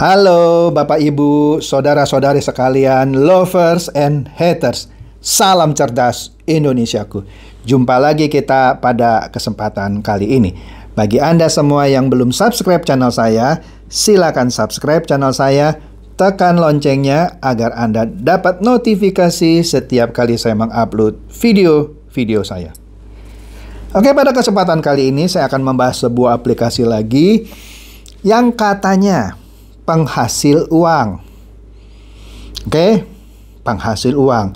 Halo Bapak Ibu, saudara-saudari sekalian, lovers and haters. Salam cerdas Indonesiaku. Jumpa lagi kita pada kesempatan kali ini. Bagi Anda semua yang belum subscribe channel saya, silakan subscribe channel saya, tekan loncengnya agar Anda dapat notifikasi setiap kali saya mengupload video-video saya. Oke, pada kesempatan kali ini saya akan membahas sebuah aplikasi lagi yang katanya penghasil uang. Oke, okay? penghasil uang.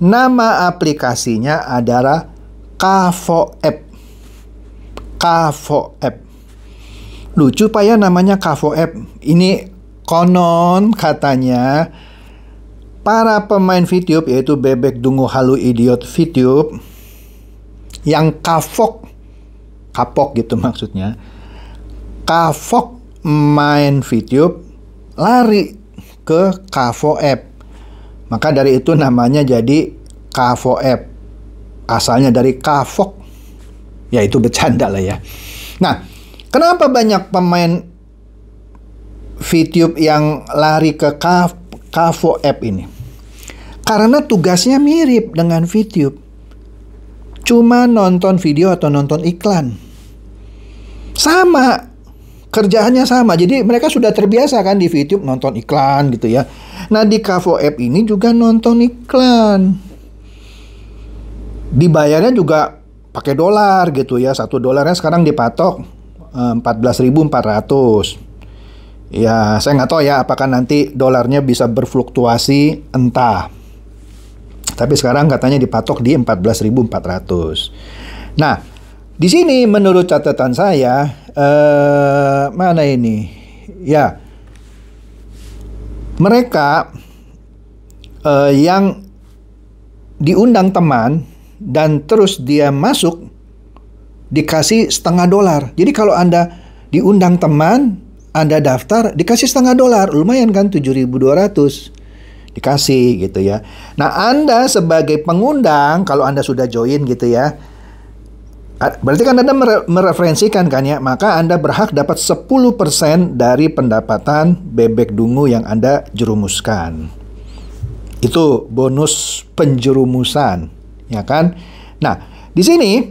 Nama aplikasinya adalah Kavo App. Kavo App. Lucu pak ya namanya Kavo App. Ini konon katanya para pemain VTube yaitu Bebek Dungu Halu Idiot VTube yang kafok kapok gitu maksudnya kafok main VTube lari ke Kavo App. Maka dari itu namanya jadi Kavo App. Asalnya dari Kavok. Ya itu bercanda lah ya. Nah, kenapa banyak pemain VTube yang lari ke Kavo App ini? Karena tugasnya mirip dengan VTube. Cuma nonton video atau nonton iklan. Sama kerjaannya sama. Jadi mereka sudah terbiasa kan di YouTube nonton iklan gitu ya. Nah di Kavo App ini juga nonton iklan. Dibayarnya juga pakai dolar gitu ya. Satu dolarnya sekarang dipatok 14.400. Eh, ya saya nggak tahu ya apakah nanti dolarnya bisa berfluktuasi entah. Tapi sekarang katanya dipatok di 14.400. Nah, di sini menurut catatan saya Eh, mana ini? Ya, mereka uh, yang diundang teman dan terus dia masuk dikasih setengah dolar. Jadi kalau Anda diundang teman, Anda daftar dikasih setengah dolar. Lumayan kan 7.200 dikasih gitu ya. Nah, Anda sebagai pengundang kalau Anda sudah join gitu ya, Berarti kan Anda mere mereferensikan kan ya, maka Anda berhak dapat 10% dari pendapatan bebek dungu yang Anda jerumuskan. Itu bonus penjerumusan, ya kan? Nah, di sini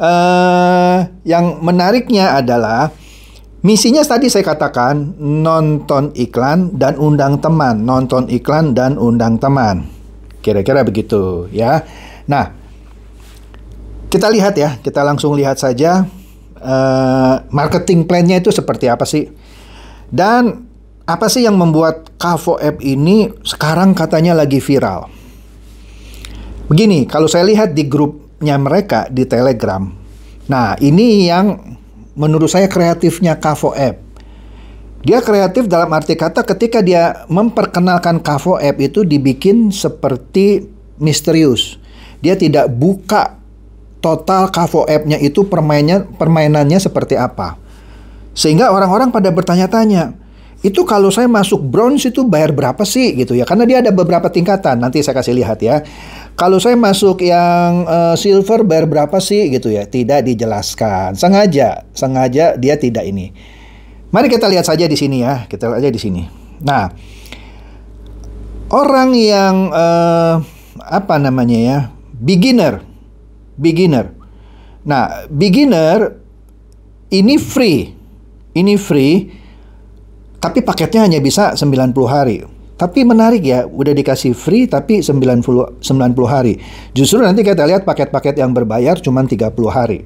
eh, yang menariknya adalah misinya tadi saya katakan nonton iklan dan undang teman, nonton iklan dan undang teman. Kira-kira begitu ya. Nah, kita lihat ya, kita langsung lihat saja uh, marketing plan-nya itu seperti apa sih. Dan apa sih yang membuat Kavo App ini sekarang katanya lagi viral? Begini, kalau saya lihat di grupnya mereka di Telegram. Nah, ini yang menurut saya kreatifnya Kavo App. Dia kreatif dalam arti kata ketika dia memperkenalkan Kavo App itu dibikin seperti misterius. Dia tidak buka total Kavo app-nya itu permainnya permainannya seperti apa. Sehingga orang-orang pada bertanya-tanya, itu kalau saya masuk bronze itu bayar berapa sih gitu ya karena dia ada beberapa tingkatan nanti saya kasih lihat ya kalau saya masuk yang uh, silver bayar berapa sih gitu ya tidak dijelaskan sengaja sengaja dia tidak ini mari kita lihat saja di sini ya kita lihat aja di sini nah orang yang uh, apa namanya ya beginner beginner. Nah, beginner ini free. Ini free tapi paketnya hanya bisa 90 hari. Tapi menarik ya, udah dikasih free tapi 90 90 hari. Justru nanti kita lihat paket-paket yang berbayar cuma 30 hari.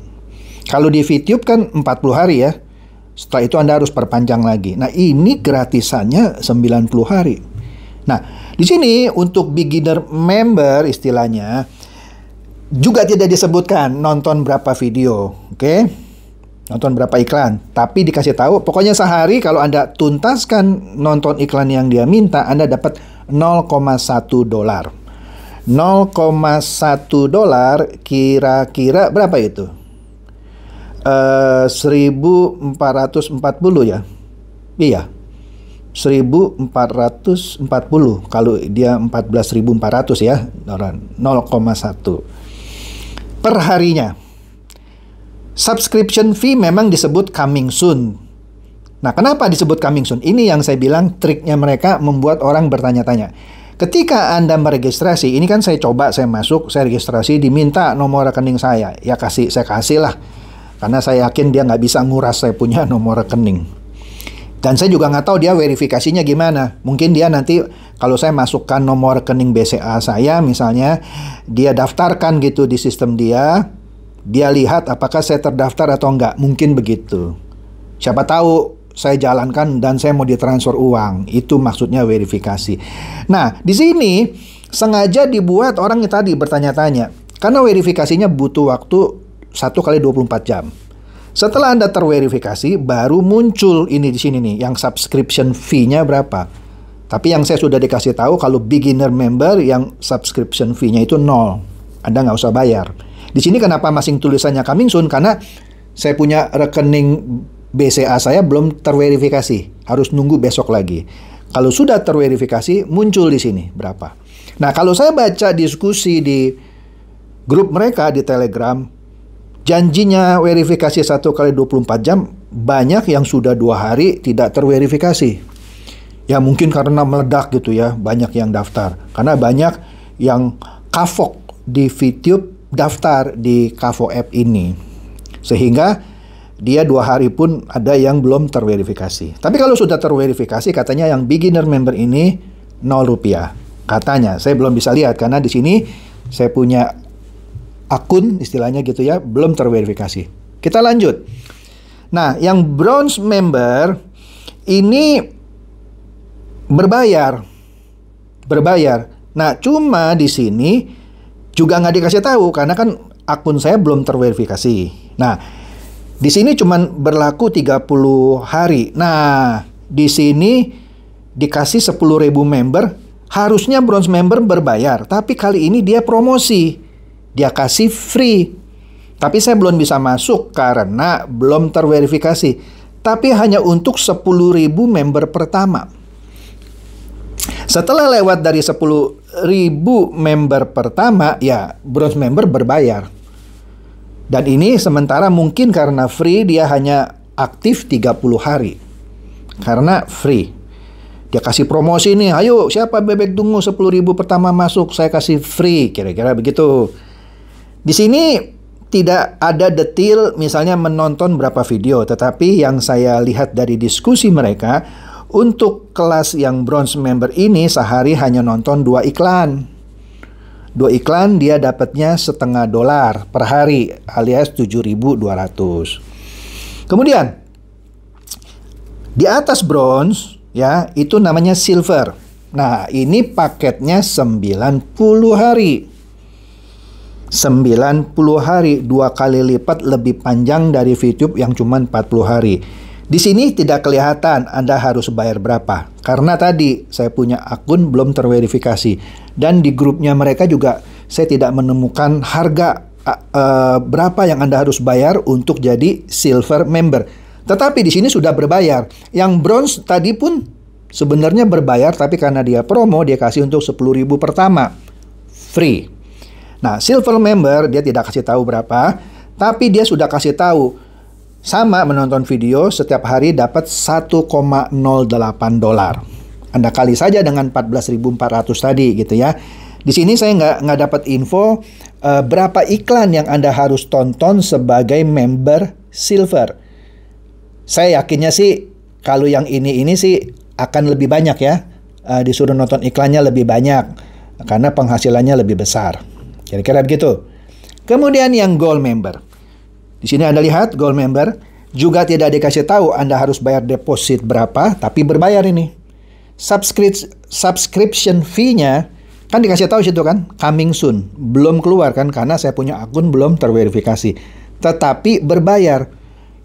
Kalau di VTube kan 40 hari ya. Setelah itu Anda harus perpanjang lagi. Nah, ini gratisannya 90 hari. Nah, di sini untuk beginner member istilahnya juga tidak disebutkan nonton berapa video, oke? Okay? Nonton berapa iklan, tapi dikasih tahu pokoknya sehari kalau Anda tuntaskan nonton iklan yang dia minta, Anda dapat 0,1 dolar. 0,1 dolar kira-kira berapa itu? Eh, uh, 1440 ya. Iya. 1440 kalau dia 14.400 ya, 0,1 perharinya. Subscription fee memang disebut coming soon. Nah, kenapa disebut coming soon? Ini yang saya bilang triknya mereka membuat orang bertanya-tanya. Ketika Anda meregistrasi, ini kan saya coba, saya masuk, saya registrasi, diminta nomor rekening saya. Ya kasih, saya kasih lah. Karena saya yakin dia nggak bisa nguras saya punya nomor rekening. Dan saya juga nggak tahu dia verifikasinya gimana. Mungkin dia nanti kalau saya masukkan nomor rekening BCA saya misalnya dia daftarkan gitu di sistem dia dia lihat apakah saya terdaftar atau enggak mungkin begitu siapa tahu saya jalankan dan saya mau ditransfer uang itu maksudnya verifikasi nah di sini sengaja dibuat orang tadi bertanya-tanya karena verifikasinya butuh waktu 1 kali 24 jam. Setelah Anda terverifikasi, baru muncul ini di sini nih, yang subscription fee-nya berapa. Tapi yang saya sudah dikasih tahu kalau beginner member yang subscription fee-nya itu nol. Anda nggak usah bayar. Di sini kenapa masing tulisannya coming soon? Karena saya punya rekening BCA saya belum terverifikasi. Harus nunggu besok lagi. Kalau sudah terverifikasi, muncul di sini berapa. Nah, kalau saya baca diskusi di grup mereka di Telegram, janjinya verifikasi satu kali 24 jam, banyak yang sudah dua hari tidak terverifikasi ya mungkin karena meledak gitu ya banyak yang daftar karena banyak yang kafok di VTube daftar di Kavo app ini sehingga dia dua hari pun ada yang belum terverifikasi tapi kalau sudah terverifikasi katanya yang beginner member ini 0 rupiah katanya saya belum bisa lihat karena di sini saya punya akun istilahnya gitu ya belum terverifikasi kita lanjut nah yang bronze member ini berbayar. Berbayar. Nah, cuma di sini juga nggak dikasih tahu karena kan akun saya belum terverifikasi. Nah, di sini cuma berlaku 30 hari. Nah, di sini dikasih ribu member, harusnya bronze member berbayar, tapi kali ini dia promosi. Dia kasih free. Tapi saya belum bisa masuk karena belum terverifikasi. Tapi hanya untuk 10.000 member pertama. Setelah lewat dari 10.000 member pertama, ya bronze member berbayar. Dan ini sementara mungkin karena free dia hanya aktif 30 hari. Karena free. Dia kasih promosi nih, ayo siapa bebek dungu 10 ribu pertama masuk, saya kasih free. Kira-kira begitu. Di sini tidak ada detail misalnya menonton berapa video, tetapi yang saya lihat dari diskusi mereka, untuk kelas yang bronze member ini sehari hanya nonton dua iklan. Dua iklan dia dapatnya setengah dolar per hari alias 7.200. Kemudian di atas bronze ya itu namanya silver. Nah, ini paketnya 90 hari. 90 hari, dua kali lipat lebih panjang dari VTube yang cuma 40 hari. Di sini tidak kelihatan Anda harus bayar berapa. Karena tadi saya punya akun belum terverifikasi. Dan di grupnya mereka juga saya tidak menemukan harga uh, berapa yang Anda harus bayar untuk jadi silver member. Tetapi di sini sudah berbayar. Yang bronze tadi pun sebenarnya berbayar tapi karena dia promo dia kasih untuk 10.000 pertama free. Nah, silver member dia tidak kasih tahu berapa, tapi dia sudah kasih tahu sama menonton video setiap hari dapat 1,08 dolar. Anda kali saja dengan 14.400 tadi gitu ya. Di sini saya nggak nggak dapat info uh, berapa iklan yang Anda harus tonton sebagai member silver. Saya yakinnya sih kalau yang ini ini sih akan lebih banyak ya. Uh, disuruh nonton iklannya lebih banyak karena penghasilannya lebih besar. Kira-kira begitu. Kemudian yang gold member. Di sini Anda lihat gold member juga tidak dikasih tahu Anda harus bayar deposit berapa, tapi berbayar ini. Subscription subscription fee-nya kan dikasih tahu situ kan, coming soon. Belum keluar kan karena saya punya akun belum terverifikasi. Tetapi berbayar.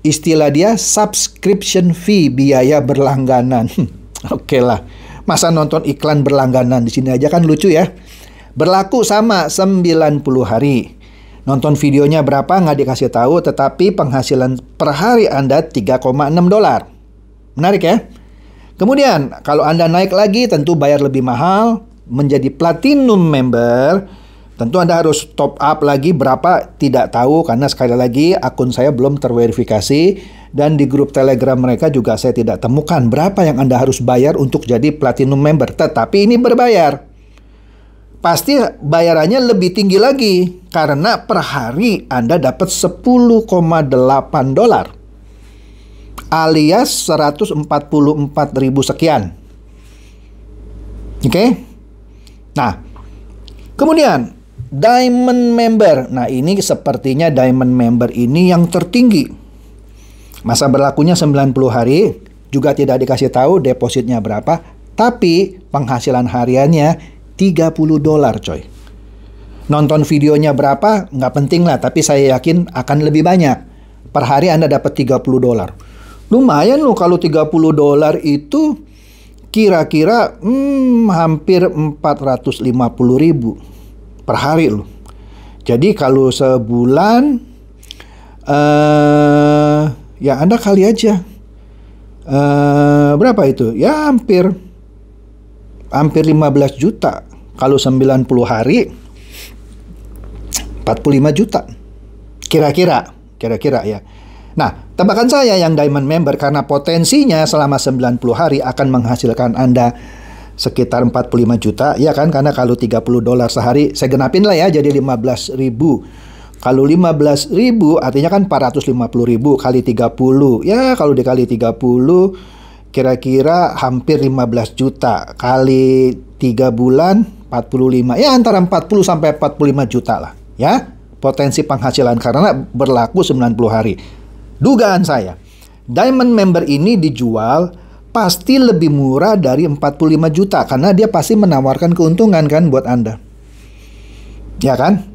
Istilah dia subscription fee, biaya berlangganan. Oke lah. Masa nonton iklan berlangganan di sini aja kan lucu ya. Berlaku sama 90 hari. Nonton videonya berapa nggak dikasih tahu, tetapi penghasilan per hari Anda 3,6 dolar. Menarik ya? Kemudian, kalau Anda naik lagi tentu bayar lebih mahal, menjadi platinum member, tentu Anda harus top up lagi berapa tidak tahu karena sekali lagi akun saya belum terverifikasi dan di grup Telegram mereka juga saya tidak temukan berapa yang Anda harus bayar untuk jadi platinum member, tetapi ini berbayar pasti bayarannya lebih tinggi lagi karena per hari Anda dapat 10,8 dolar alias 144.000 sekian. Oke? Okay? Nah, kemudian Diamond member. Nah, ini sepertinya Diamond member ini yang tertinggi. Masa berlakunya 90 hari, juga tidak dikasih tahu depositnya berapa, tapi penghasilan hariannya 30 dolar coy. Nonton videonya berapa nggak penting lah, tapi saya yakin akan lebih banyak. Per hari Anda dapat 30 dolar. Lumayan loh kalau 30 dolar itu kira-kira hmm, hampir 450 ribu per hari loh. Jadi kalau sebulan uh, ya Anda kali aja. Uh, berapa itu? Ya hampir hampir 15 juta. Kalau 90 hari 45 juta. Kira-kira, kira-kira ya. Nah, tebakan saya yang diamond member karena potensinya selama 90 hari akan menghasilkan Anda sekitar 45 juta ya kan karena kalau 30 dolar sehari saya genapin lah ya jadi 15 ribu kalau 15 ribu artinya kan 450 ribu kali 30 ya kalau dikali 30 kira-kira hampir 15 juta kali 3 bulan 45 ya antara 40 sampai 45 juta lah ya potensi penghasilan karena berlaku 90 hari. Dugaan saya, diamond member ini dijual pasti lebih murah dari 45 juta karena dia pasti menawarkan keuntungan kan buat Anda. Ya kan?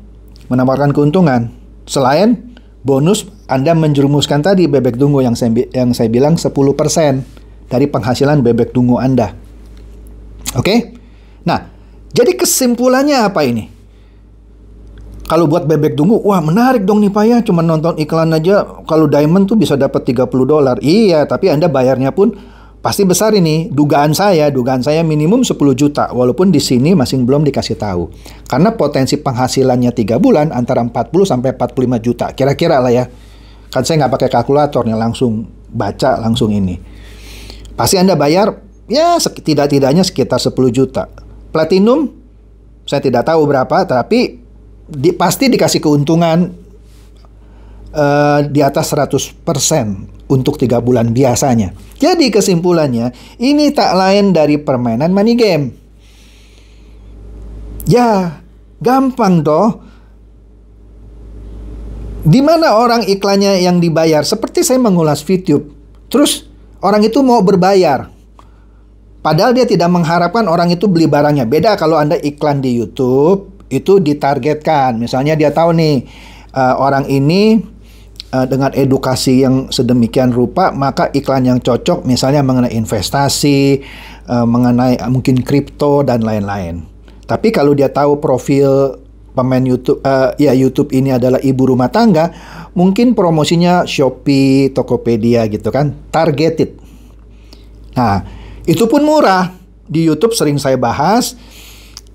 Menawarkan keuntungan. Selain bonus Anda menjerumuskan tadi bebek tunggu yang saya yang saya bilang 10% dari penghasilan bebek dungu Anda. Oke? Okay? Nah, jadi kesimpulannya apa ini? Kalau buat bebek dungu, wah menarik dong nih Pak ya, cuma nonton iklan aja kalau diamond tuh bisa dapat 30 dolar. Iya, tapi Anda bayarnya pun pasti besar ini. Dugaan saya, dugaan saya minimum 10 juta walaupun di sini masih belum dikasih tahu. Karena potensi penghasilannya 3 bulan antara 40 sampai 45 juta kira-kira lah ya. Kan saya nggak pakai kalkulator nih langsung baca langsung ini. Pasti Anda bayar ya setidak-tidaknya sekitar 10 juta. Platinum saya tidak tahu berapa tapi di, pasti dikasih keuntungan uh, di atas 100% untuk tiga bulan biasanya. Jadi kesimpulannya ini tak lain dari permainan money game. Ya, gampang toh. Di mana orang iklannya yang dibayar? Seperti saya mengulas YouTube. Terus Orang itu mau berbayar. Padahal dia tidak mengharapkan orang itu beli barangnya. Beda kalau Anda iklan di YouTube, itu ditargetkan. Misalnya dia tahu nih, uh, orang ini uh, dengan edukasi yang sedemikian rupa, maka iklan yang cocok misalnya mengenai investasi, uh, mengenai uh, mungkin kripto dan lain-lain. Tapi kalau dia tahu profil pemain YouTube, uh, ya YouTube ini adalah ibu rumah tangga, mungkin promosinya Shopee, Tokopedia gitu kan, targeted. Nah, itu pun murah. Di YouTube sering saya bahas,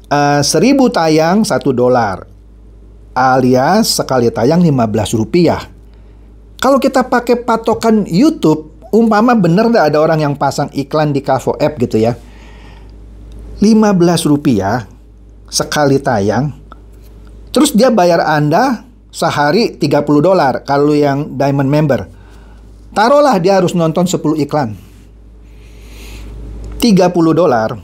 uh, seribu tayang satu dolar, alias sekali tayang 15 rupiah. Kalau kita pakai patokan YouTube, umpama bener nggak ada orang yang pasang iklan di Kavo App gitu ya, 15 rupiah sekali tayang, terus dia bayar Anda sehari 30 dolar kalau yang diamond member. Taruhlah dia harus nonton 10 iklan. 30 dolar.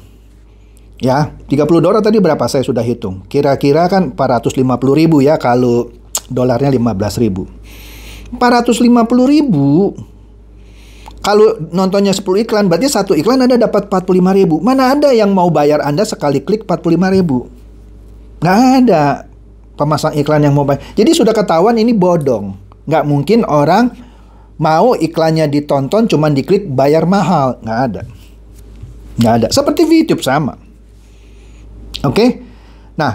Ya, 30 dolar tadi berapa saya sudah hitung. Kira-kira kan 450 ribu ya kalau dolarnya 15 ribu. 450 ribu kalau nontonnya 10 iklan berarti satu iklan Anda dapat 45 ribu. Mana ada yang mau bayar Anda sekali klik 45 ribu? Nggak ada pemasang iklan yang mobile. Jadi sudah ketahuan ini bodong. Nggak mungkin orang mau iklannya ditonton cuman diklik bayar mahal. Nggak ada. Nggak ada. Seperti YouTube sama. Oke? Okay? Nah,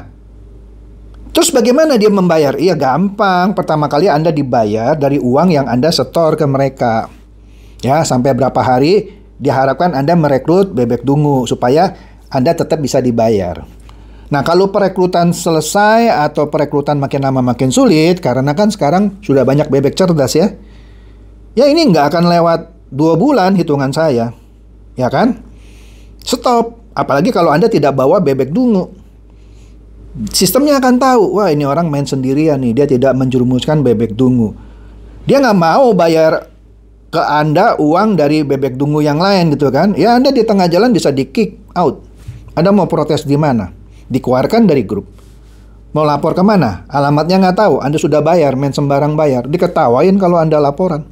Terus bagaimana dia membayar? Iya gampang. Pertama kali Anda dibayar dari uang yang Anda setor ke mereka. Ya, sampai berapa hari diharapkan Anda merekrut bebek dungu supaya Anda tetap bisa dibayar. Nah, kalau perekrutan selesai atau perekrutan makin lama makin sulit, karena kan sekarang sudah banyak bebek cerdas ya. Ya ini nggak akan lewat dua bulan hitungan saya. Ya kan? Stop. Apalagi kalau Anda tidak bawa bebek dungu. Sistemnya akan tahu, wah ini orang main sendirian nih, dia tidak menjerumuskan bebek dungu. Dia nggak mau bayar ke Anda uang dari bebek dungu yang lain gitu kan. Ya Anda di tengah jalan bisa di kick out. Anda mau protes di mana? dikeluarkan dari grup. Mau lapor kemana? Alamatnya nggak tahu. Anda sudah bayar, main sembarang bayar. Diketawain kalau Anda laporan.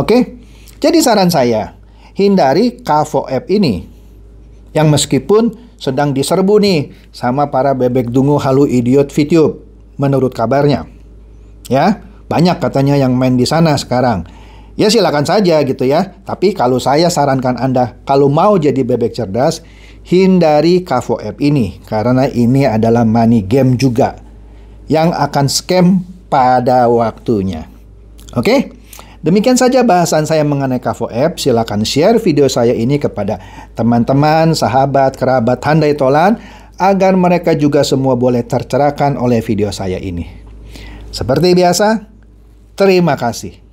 Oke? Jadi saran saya, hindari Kavo app ini. Yang meskipun sedang diserbu nih sama para bebek dungu halu idiot VTube menurut kabarnya. Ya, banyak katanya yang main di sana sekarang. Ya silakan saja gitu ya. Tapi kalau saya sarankan Anda kalau mau jadi bebek cerdas, Hindari Kavo app ini karena ini adalah money game juga yang akan scam pada waktunya. Oke? Demikian saja bahasan saya mengenai Kavo App. Silakan share video saya ini kepada teman-teman, sahabat, kerabat, handai tolan agar mereka juga semua boleh tercerahkan oleh video saya ini. Seperti biasa, terima kasih.